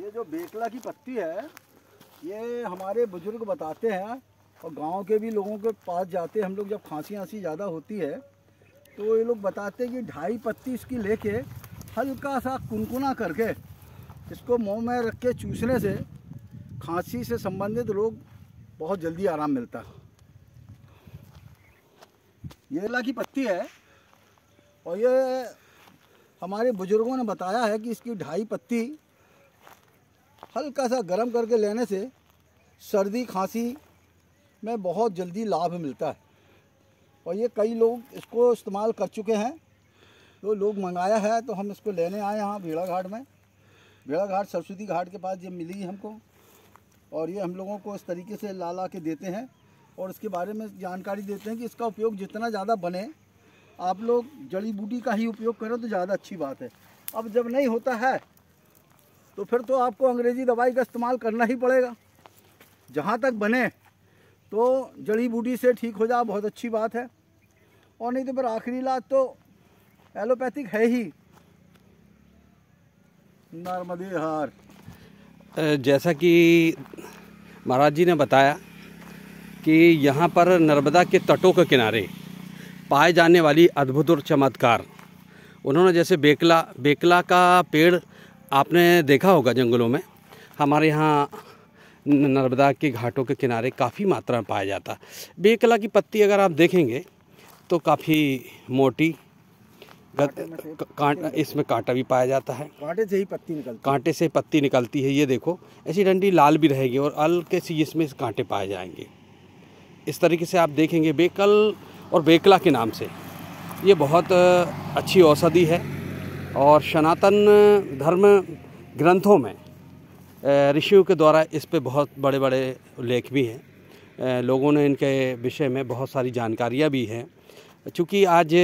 ये जो बेकला की पत्ती है ये हमारे बुजुर्ग बताते हैं और गांव के भी लोगों के पास जाते हैं हम लोग जब खांसी आंसी ज़्यादा होती है तो ये लोग बताते हैं कि ढाई पत्ती इसकी लेके हल्का सा कुनकुना करके इसको मुंह में रख के चूसने से खांसी से संबंधित रोग बहुत जल्दी आराम मिलता है ये ला की पत्ती है और ये हमारे बुज़ुर्गों ने बताया है कि इसकी ढाई पत्ती हल्का सा गर्म करके लेने से सर्दी खांसी में बहुत जल्दी लाभ मिलता है और ये कई लोग इसको इस्तेमाल कर चुके हैं तो लोग मंगाया है तो हम इसको लेने आए यहाँ भेड़ा घाट में भेड़ा घाट सरस्वती घाट के पास ये मिली हमको और ये हम लोगों को इस तरीके से ला ला के देते हैं और इसके बारे में जानकारी देते हैं कि इसका उपयोग जितना ज़्यादा बने आप लोग जड़ी बूटी का ही उपयोग करो तो ज़्यादा अच्छी बात है अब जब नहीं होता है तो फिर तो आपको अंग्रेज़ी दवाई का इस्तेमाल करना ही पड़ेगा जहाँ तक बने तो जड़ी बूटी से ठीक हो जाए बहुत अच्छी बात है और नहीं तो फिर आखिरी इलाज तो एलोपैथिक है ही नर्मदी हार जैसा कि महाराज जी ने बताया कि यहाँ पर नर्मदा के तटों के किनारे पाए जाने वाली अद्भुत और चमत्कार उन्होंने जैसे बेकला बेकला का पेड़ आपने देखा होगा जंगलों में हमारे यहाँ नर्मदा के घाटों के किनारे काफ़ी मात्रा में पाया जाता बेकला की पत्ती अगर आप देखेंगे तो काफ़ी मोटी कांटा इसमें कांटा भी पाया जाता है कांटे से ही पत्ती निकलती कांटे से पत्ती निकलती है ये देखो ऐसी डंडी लाल भी रहेगी और हल्के से इसमें कांटे पाए जाएंगे इस तरीके से आप देखेंगे बेकल और बेकला के नाम से ये बहुत अच्छी औषधि है और सनातन धर्म ग्रंथों में ऋषियों के द्वारा इस पे बहुत बड़े बड़े उल्लेख भी हैं लोगों ने इनके विषय में बहुत सारी जानकारियाँ भी हैं चूँकि आज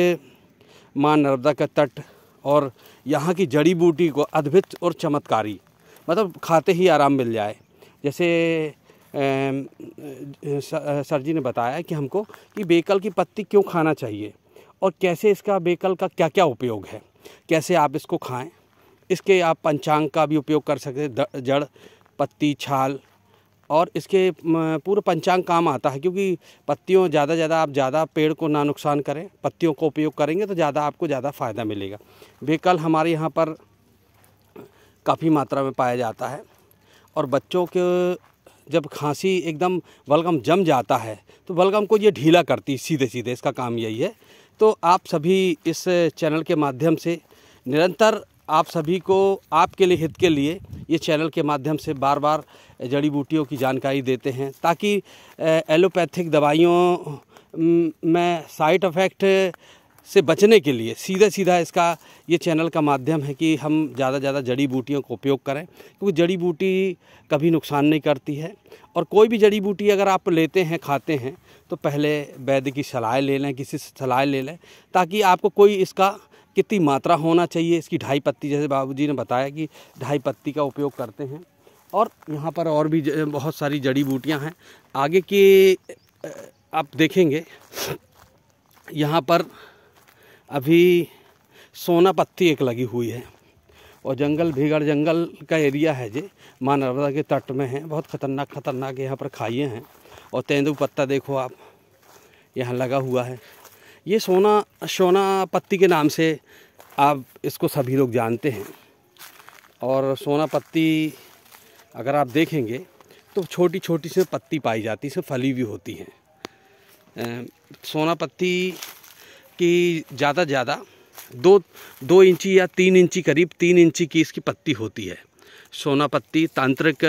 माँ नर्मदा का तट और यहाँ की जड़ी बूटी को अद्भुत और चमत्कारी मतलब खाते ही आराम मिल जाए जैसे सर जी ने बताया कि हमको कि बेकल की पत्ती क्यों खाना चाहिए और कैसे इसका बेकल का क्या क्या उपयोग है कैसे आप इसको खाएं इसके आप पंचांग का भी उपयोग कर सकते हैं जड़ पत्ती छाल और इसके पूरे पंचांग काम आता है क्योंकि पत्तियों ज़्यादा ज़्यादा आप ज़्यादा पेड़ को ना नुकसान करें पत्तियों का उपयोग करेंगे तो ज़्यादा आपको ज़्यादा फ़ायदा मिलेगा बेकल हमारे यहाँ पर काफ़ी मात्रा में पाया जाता है और बच्चों के जब खांसी एकदम बलगम जम जाता है तो बलगम को ये ढीला करती सीधे सीधे इसका काम यही है तो आप सभी इस चैनल के माध्यम से निरंतर आप सभी को आपके लिए हित के लिए ये चैनल के माध्यम से बार बार जड़ी बूटियों की जानकारी देते हैं ताकि एलोपैथिक दवाइयों में साइड इफ़ेक्ट से बचने के लिए सीधा सीधा इसका ये चैनल का माध्यम है कि हम ज़्यादा ज़्यादा जड़ी बूटियों का उपयोग करें क्योंकि जड़ी बूटी कभी नुकसान नहीं करती है और कोई भी जड़ी बूटी अगर आप लेते हैं खाते हैं तो पहले वैद्य की सलाह ले लें किसी से सलाह ले लें ताकि आपको कोई इसका कितनी मात्रा होना चाहिए इसकी ढाई पत्ती जैसे बाबू ने बताया कि ढाई पत्ती का उपयोग करते हैं और यहाँ पर और भी बहुत सारी जड़ी बूटियाँ हैं आगे की आप देखेंगे यहाँ पर अभी सोना पत्ती एक लगी हुई है और जंगल भीगड़ जंगल का एरिया है जी माँ नर्मदा के तट में है बहुत ख़तरनाक ख़तरनाक यहाँ पर खाइए हैं और तेंदु पत्ता देखो आप यहाँ लगा हुआ है ये सोना सोना पत्ती के नाम से आप इसको सभी लोग जानते हैं और सोना पत्ती अगर आप देखेंगे तो छोटी छोटी सी पत्ती पाई जाती है फली भी होती है सोना पत्ती कि ज़्यादा ज़्यादा दो दो इंची या तीन इंची करीब तीन इंची की इसकी पत्ती होती है सोना पत्ती तांत्रिक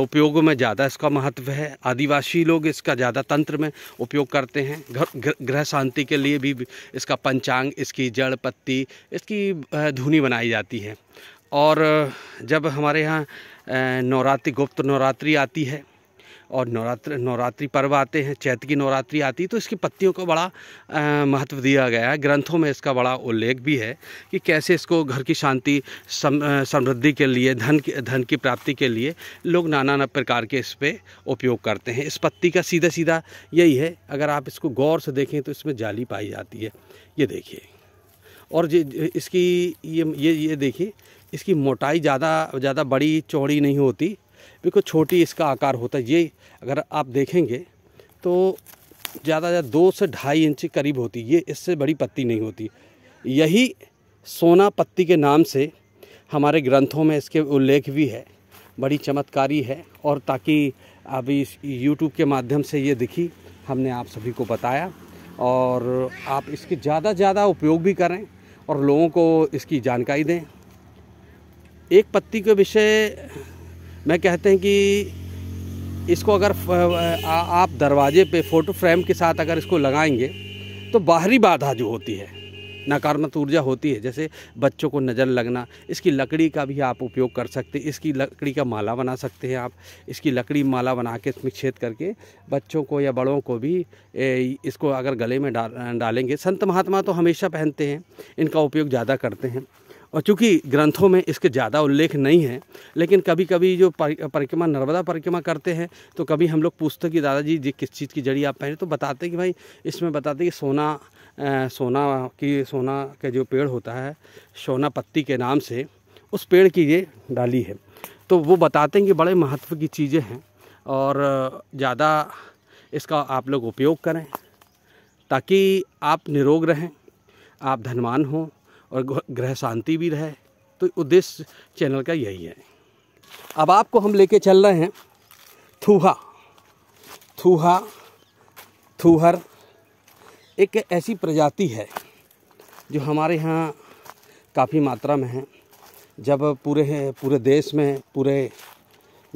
उपयोगों में ज़्यादा इसका महत्व है आदिवासी लोग इसका ज़्यादा तंत्र में उपयोग करते हैं घर ग्रह शांति के लिए भी इसका पंचांग इसकी जड़ पत्ती इसकी धुनी बनाई जाती है और जब हमारे यहाँ नवरात्रि गुप्त नवरात्रि आती है और नवरात्र नवरात्रि पर्व आते हैं चैत की नवरात्रि आती है तो इसकी पत्तियों को बड़ा महत्व दिया गया है ग्रंथों में इसका बड़ा उल्लेख भी है कि कैसे इसको घर की शांति समृद्धि के लिए धन धन की प्राप्ति के लिए लोग नाना नाना प्रकार के इस पर उपयोग करते हैं इस पत्ती का सीधा सीधा यही है अगर आप इसको गौर से देखें तो इसमें जाली पाई जाती है ये देखिए और ये इसकी ये ये ये देखिए इसकी मोटाई ज़्यादा ज़्यादा बड़ी चौड़ी नहीं होती बिल्कुल छोटी इसका आकार होता है ये अगर आप देखेंगे तो ज़्यादा ज़्यादा दो से ढाई इंच करीब होती ये इससे बड़ी पत्ती नहीं होती यही सोना पत्ती के नाम से हमारे ग्रंथों में इसके उल्लेख भी है बड़ी चमत्कारी है और ताकि अभी यूट्यूब के माध्यम से ये दिखी हमने आप सभी को बताया और आप इसके ज़्यादा ज़्यादा उपयोग भी करें और लोगों को इसकी जानकारी दें एक पत्ती के विषय मैं कहते हैं कि इसको अगर आप दरवाजे पे फ़ोटो फ्रेम के साथ अगर इसको लगाएंगे तो बाहरी बाधा जो होती है नकारात्मक ऊर्जा होती है जैसे बच्चों को नज़र लगना इसकी लकड़ी का भी आप उपयोग कर सकते हैं इसकी लकड़ी का माला बना सकते हैं आप इसकी लकड़ी माला बना के इसमें छेद करके बच्चों को या बड़ों को भी इसको अगर गले में डाल डालेंगे संत महात्मा तो हमेशा पहनते हैं इनका उपयोग ज़्यादा करते हैं और चूँकि ग्रंथों में इसके ज़्यादा उल्लेख नहीं है लेकिन कभी कभी जो परिक्रमा नर्मदा परिक्रमा करते हैं तो कभी हम लोग पूछते कि दादाजी जी किस चीज़ की जड़ी आप पहने तो बताते कि भाई इसमें बताते कि सोना आ, सोना की सोना का जो पेड़ होता है सोना पत्ती के नाम से उस पेड़ की ये डाली है तो वो बताते हैं कि बड़े महत्व की चीज़ें हैं और ज़्यादा इसका आप लोग उपयोग करें ताकि आप निरोग रहें आप धनवान हों और ग्रह शांति भी रहे तो उद्देश्य चैनल का यही है अब आपको हम लेके चल रहे हैं थूहा थूहा थूहर एक ऐसी प्रजाति है जो हमारे यहाँ काफ़ी मात्रा में है जब पूरे पूरे देश में पूरे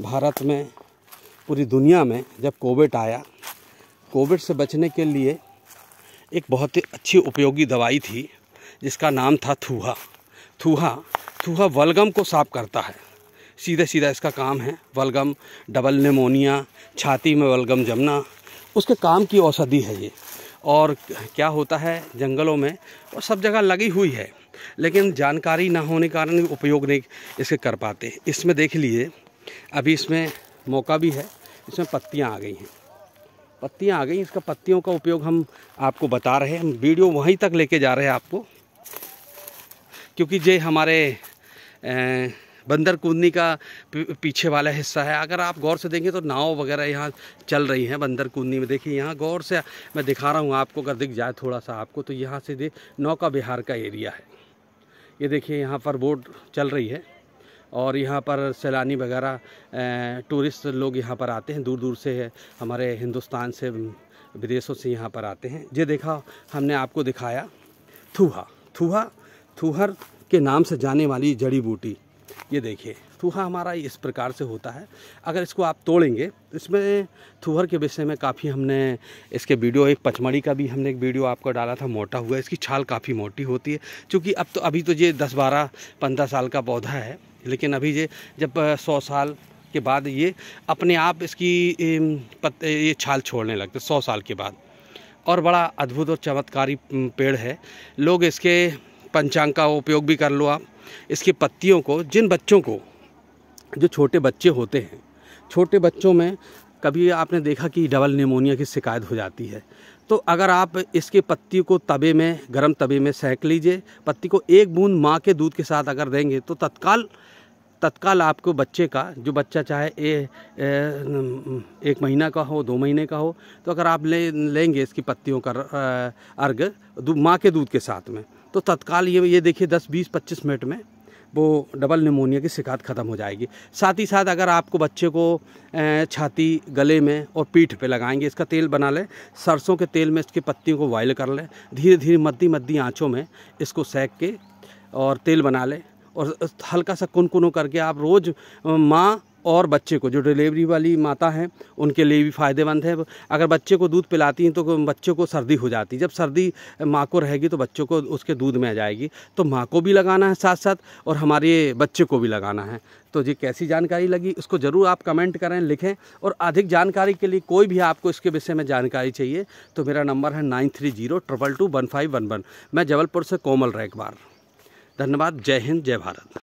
भारत में पूरी दुनिया में जब कोविड आया कोविड से बचने के लिए एक बहुत ही अच्छी उपयोगी दवाई थी जिसका नाम था थूहा थूहा थूहा वलगम को साफ करता है सीधा सीधा इसका काम है वलगम डबल निमोनिया छाती में वलगम जमना उसके काम की औषधि है ये और क्या होता है जंगलों में वो सब जगह लगी हुई है लेकिन जानकारी ना होने के कारण उपयोग नहीं इसके कर पाते इसमें देख लीजिए अभी इसमें मौका भी है इसमें पत्तियाँ आ गई हैं पत्तियाँ आ गई इसका पत्तियों का उपयोग हम आपको बता रहे हैं हम वीडियो वहीं तक लेके जा रहे हैं आपको क्योंकि ये हमारे बंदर कूदनी का पीछे वाला हिस्सा है अगर आप गौर से देखें तो नाव वगैरह यहाँ चल रही हैं बंदर कूदनी में देखिए यहाँ गौर से मैं दिखा रहा हूँ आपको अगर दिख जाए थोड़ा सा आपको तो यहाँ से देख नौका बिहार का एरिया है ये देखिए यहाँ पर बोट चल रही है और यहाँ पर सैलानी वगैरह टूरिस्ट लोग यहाँ पर आते हैं दूर दूर से हमारे हिंदुस्तान से विदेशों से यहाँ पर आते हैं ये देखा हमने आपको दिखाया थूहा थूहा थूहर के नाम से जाने वाली जड़ी बूटी ये देखिए थूहा हमारा इस प्रकार से होता है अगर इसको आप तोड़ेंगे तो इसमें थूहर के विषय में काफ़ी हमने इसके वीडियो एक पचमढ़ी का भी हमने एक वीडियो आपको डाला था मोटा हुआ इसकी छाल काफ़ी मोटी होती है क्योंकि अब तो अभी तो ये दस बारह पंद्रह साल का पौधा है लेकिन अभी ये जब सौ साल के बाद ये अपने आप इसकी पत्ते ये छाल छोड़ने लगते सौ साल के बाद और बड़ा अद्भुत और चमत्कारी पेड़ है लोग इसके पंचांग का उपयोग भी कर लो आप इसकी पत्तियों को जिन बच्चों को जो छोटे बच्चे होते हैं छोटे बच्चों में कभी आपने देखा कि डबल निमोनिया की शिकायत हो जाती है तो अगर आप इसके पत्ती को तवे में गर्म तवे में सेंक लीजिए पत्ती को एक बूंद माँ के दूध के साथ अगर देंगे तो तत्काल तत्काल आपको बच्चे का जो बच्चा चाहे ए, ए, एक महीना का हो दो महीने का हो तो अगर आप ले लेंगे इसकी पत्तियों का अर्घ माँ के दूध के साथ में तो तत्काल ये ये देखिए 10 20 25 मिनट में वो डबल निमोनिया की शिकायत ख़त्म हो जाएगी साथ ही साथ अगर आपको बच्चे को छाती गले में और पीठ पे लगाएंगे इसका तेल बना लें सरसों के तेल में इसकी पत्तियों को बॉयल कर लें धीरे धीरे मद्दी मद्दी आँचों में इसको सेक के और तेल बना लें और हल्का सा कुनकुनों करके आप रोज़ माँ और बच्चे को जो डिलीवरी वाली माता हैं उनके लिए भी फ़ायदेमंद है अगर बच्चे को दूध पिलाती हैं तो बच्चे को सर्दी हो जाती है जब सर्दी माँ को रहेगी तो बच्चों को उसके दूध में आ जाएगी तो माँ को भी लगाना है साथ साथ और हमारे बच्चे को भी लगाना है तो ये कैसी जानकारी लगी उसको ज़रूर आप कमेंट करें लिखें और अधिक जानकारी के लिए कोई भी आपको इसके विषय में जानकारी चाहिए तो मेरा नंबर है nine three zero triple two one five one one मैं जबलपुर से कोमल रैकबार धन्यवाद जय हिंद जय भारत